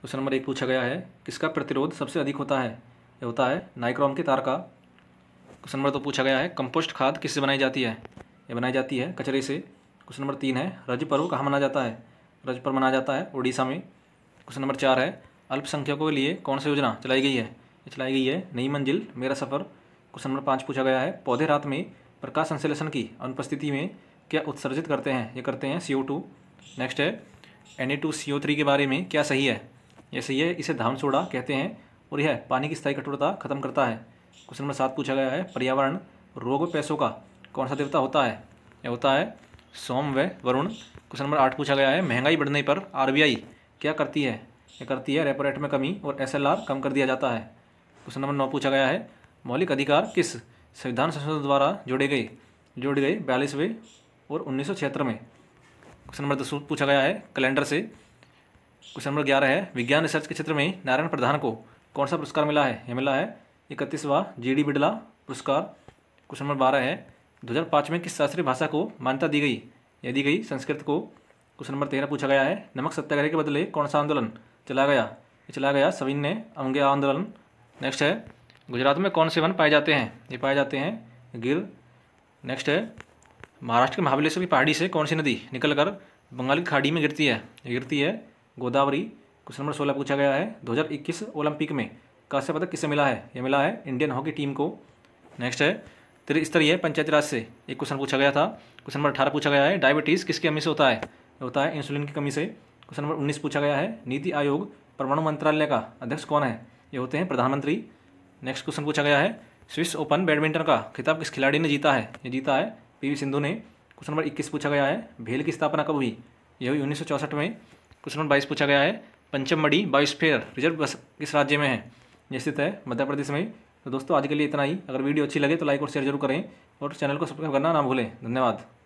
question number एक पूछा गया है किसका प्रतिरोध सबसे अधिक होता है यह होता है नाइक्रोम के तार का क्वेश्चन नंबर दो पूछा गया है कंपोस्ट खाद किससे बनाई जाती है यह बनाई जाती है कचरे से क्वेश्चन नंबर तीन है रज पर्व कहाँ मनाया जाता है रज पर्व मनाया जाता है उड़ीसा में क्वेश्चन नंबर चार है अल्पसंख्यकों के लिए कौन सी योजना चलाई गई है यह चलाई गई है नई मंजिल मेरा सफ़र क्वेश्चन नंबर पाँच पूछा गया है पौधे रात में प्रकाश संश्लेषण की अनुपस्थिति में क्या उत्सर्जित करते हैं ये करते हैं सी नेक्स्ट है एन के बारे में क्या सही है जैसे ये इसे धाम सोडा कहते हैं और यह पानी की स्थायी कठोरता खत्म करता है क्वेश्चन नंबर सात पूछा गया है पर्यावरण रोग पैसों का कौन सा देवता होता है यह होता है सोम व वरुण क्वेश्चन नंबर आठ पूछा गया है महंगाई बढ़ने पर आरबीआई क्या करती है यह करती है रेपो रेट में कमी और एसएलआर कम कर दिया जाता है क्वेश्चन नंबर नौ पूछा गया है मौलिक अधिकार किस संविधान संशोधन द्वारा जोड़े गए जोड़े गए बयालीसवें और उन्नीस में क्वेश्चन नंबर दस पूछा गया है कैलेंडर से क्वेश्चन नंबर ग्यारह है विज्ञान रिसर्च के क्षेत्र में नारायण प्रधान को कौन सा पुरस्कार मिला है यह मिला है इकतीसवा जी डी बिडला पुरस्कार क्वेश्चन नंबर बारह है 2005 में किस शास्त्रीय भाषा को मान्यता दी गई यह दी गई संस्कृत को क्वेश्चन नंबर तेरह पूछा गया है नमक सत्याग्रह के बदले कौन सा आंदोलन चला गया ये चला गया सविन ने अंगे आंदोलन नेक्स्ट है गुजरात में कौन से वन पाए जाते हैं ये पाए जाते हैं गिर नेक्स्ट है महाराष्ट्र के महाबलेश्वर की पहाड़ी से कौन सी नदी निकलकर बंगाल की खाड़ी में गिरती है गिरती है गोदावरी क्वेश्चन नंबर सोलह पूछा गया है 2021 ओलंपिक में कांस्य पदक किसे मिला है यह मिला है इंडियन हॉकी टीम को नेक्स्ट है त्रिस्तरीय पंचायती राज से एक क्वेश्चन पूछा गया था क्वेश्चन नंबर अठारह पूछा गया है डायबिटीज़ किसकी कमी से होता है होता है इंसुलिन की कमी से क्वेश्चन नंबर उन्नीस पूछा गया है नीति आयोग परमाणु मंत्रालय का अध्यक्ष कौन है ये होते हैं प्रधानमंत्री नेक्स्ट क्वेश्चन पूछा गया है स्विस ओपन बैडमिंटन का खिताब किस खिलाड़ी ने जीता है ये जीता है पीवी सिंधु ने क्वेश्चन नंबर इक्कीस पूछा गया है भेल की स्थापना कब हुई यह हुई उन्नीस में क्वेश्चन नंबर बाईस पूछा गया है पंचम मड़ी बायोस्फेयर रिजर्व किस राज्य में है यह स्थित है मध्य प्रदेश में तो दोस्तों आज के लिए इतना ही अगर वीडियो अच्छी लगे तो लाइक और शेयर जरूर करें और चैनल को सब्सक्राइब करना ना भूलें धन्यवाद